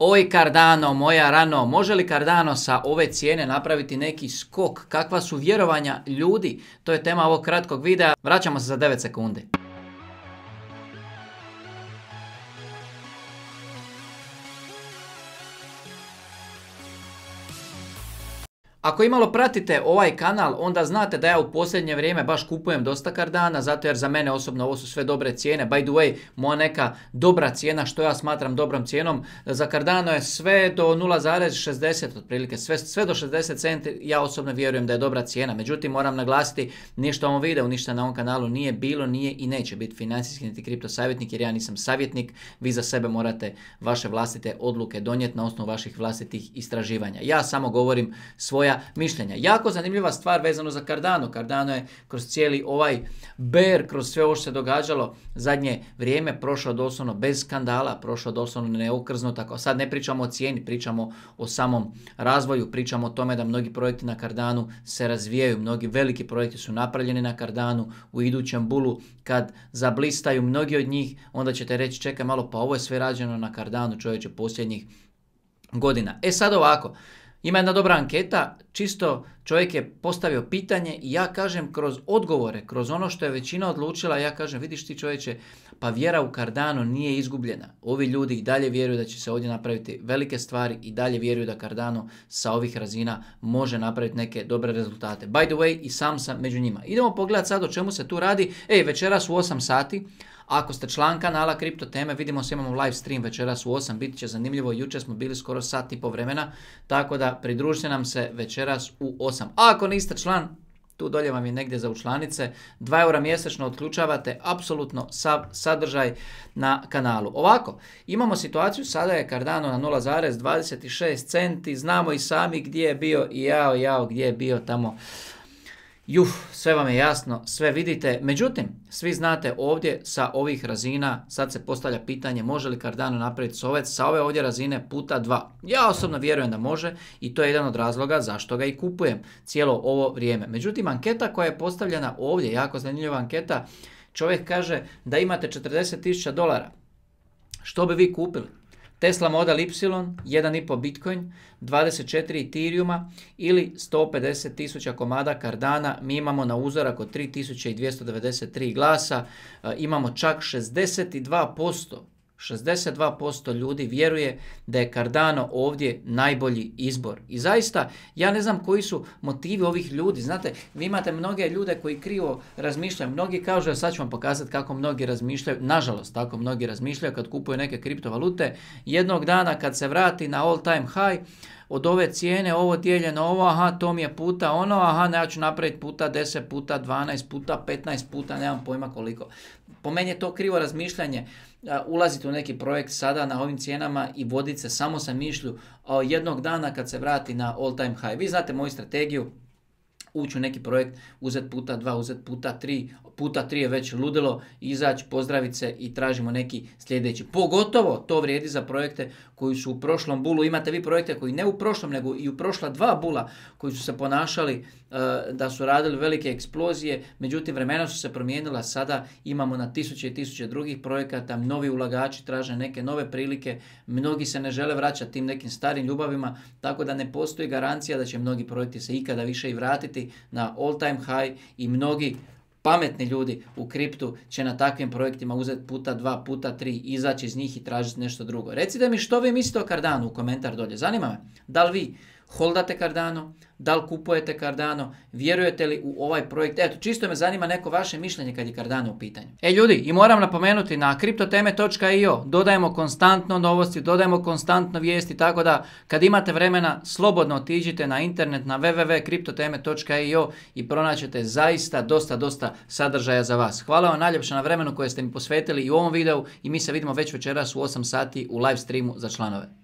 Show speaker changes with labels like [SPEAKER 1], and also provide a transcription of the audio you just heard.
[SPEAKER 1] Oj Cardano, moja rano, može li Cardano sa ove cijene napraviti neki skok? Kakva su vjerovanja ljudi? To je tema ovog kratkog videa. Vraćamo se za 9 sekundi. Ako imalo pratite ovaj kanal, onda znate da ja u posljednje vrijeme baš kupujem dosta kardana, zato jer za mene osobno ovo su sve dobre cijene. By the way, moja neka dobra cijena, što ja smatram dobrom cijenom, za kardano je sve do 0,60 otprilike, sve, sve do 60 centi, ja osobno vjerujem da je dobra cijena. Međutim, moram naglasiti, ništa ovom videu, ništa na ovom kanalu nije bilo, nije i neće biti financijski niti kripto savjetnik, jer ja nisam savjetnik, vi za sebe morate vaše vlastite odluke donijeti na osnovu vaših vlastitih istraživanja. Ja samo govorim svoje mišljenja. Jako zanimljiva stvar vezano za Cardano. Cardano je kroz cijeli ovaj bear, kroz sve ovo što se događalo zadnje vrijeme, prošao doslovno bez skandala, prošao doslovno neokrzno. Tako. Sad ne pričamo o cijeni, pričamo o samom razvoju, pričamo o tome da mnogi projekti na Kardanu se razvijaju, mnogi veliki projekti su napravljeni na Kardanu u idućem bulu kad zablistaju mnogi od njih, onda ćete reći čekaj malo pa ovo je sve rađeno na Cardano čovječe posljednjih godina. E sad ovako, ima jedna dobra anketa, čisto Čovjek je postavio pitanje i ja kažem kroz odgovore, kroz ono što je većina odlučila, ja kažem vidiš ti čovječe, pa vjera u Cardano nije izgubljena. Ovi ljudi i dalje vjeruju da će se ovdje napraviti velike stvari i dalje vjeruju da Kardano sa ovih razina može napraviti neke dobre rezultate. By the way, i sam sam među njima. Idemo pogledati sad o čemu se tu radi. Ej, večeras u 8 sati, ako ste član kanala Kripto teme, vidimo se imamo live stream večeras u 8, bit će zanimljivo. Jučer smo bili skoro sat i po vremena, tako da pridružite nam se večeras u ako niste član, tu dolje vam je negdje za učlanice, 2 eura mjesečno otključavate, apsolutno sav sadržaj na kanalu. Ovako, imamo situaciju, sada je Cardano na 0,26 centi, znamo i sami gdje je bio i jao, jao, gdje je bio tamo juh, sve vam je jasno, sve vidite. Međutim, svi znate ovdje sa ovih razina, sad se postavlja pitanje može li Cardano napraviti sovec sa ove ovdje razine puta 2. Ja osobno vjerujem da može i to je jedan od razloga zašto ga i kupujem cijelo ovo vrijeme. Međutim, anketa koja je postavljena ovdje, jako zanimljiva anketa, čovjek kaže da imate 40.000 dolara. Što bi vi kupili? Tesla Model Y, 1,5 Bitcoin, 24 Ethereum ili 150.000 komada kardana, Mi imamo na uzorak od 3293 glasa, e, imamo čak 62% 62% ljudi vjeruje da je Cardano ovdje najbolji izbor. I zaista, ja ne znam koji su motivi ovih ljudi. Znate, vi imate mnoge ljude koji krivo razmišljaju. Mnogi kažu, sad ću vam pokazati kako mnogi razmišljaju. Nažalost, tako mnogi razmišljaju kad kupuju neke kriptovalute. Jednog dana kad se vrati na all time high, od ove cijene ovo dijeljeno ovo, aha, to mi je puta ono, aha, ja ću napraviti puta 10 puta, 12 puta, 15 puta, nemam pojma koliko. Po meni je to krivo razmišljanje ulaziti u neki projekt sada na ovim cijenama i voditi se samo sa mišlju jednog dana kad se vrati na all time high. Vi znate moju strategiju, ući u neki projekt, uzet puta dva, uzet puta tri, puta tri je već ludilo izaći, pozdraviti se i tražimo neki sljedeći. Pogotovo to vrijedi za projekte koji su u prošlom bulu. Imate vi projekte koji ne u prošlom, nego i u prošla dva bula koji su se ponašali e, da su radili velike eksplozije, međutim vremena su se promijenila, sada imamo na tisuće i tisuće drugih projekata, novi ulagači traže neke nove prilike, mnogi se ne žele vraćati tim nekim starim ljubavima, tako da ne postoji garancija da će mnogi projekti se ikada više i vratiti na all time high i mnogi pametni ljudi u kriptu će na takvim projektima uzeti puta dva, puta tri, izaći iz njih i tražiti nešto drugo. Recite mi što vi mislite o Cardanu u komentar dolje. Zanima me, da li vi holdate Cardano, da li kupujete Cardano, vjerujete li u ovaj projekt. Eto, čisto me zanima neko vaše mišljenje kad je Cardano u pitanju. E ljudi, i moram napomenuti na kriptoteme.io dodajemo konstantno novosti, dodajemo konstantno vijesti, tako da kad imate vremena slobodno otiđite na internet na www.kriptoteme.io i pronaćete zaista dosta, dosta sadržaja za vas. Hvala vam najljepše na vremenu koje ste mi posvetili i u ovom videu i mi se vidimo već večeras u 8 sati u live streamu za članove.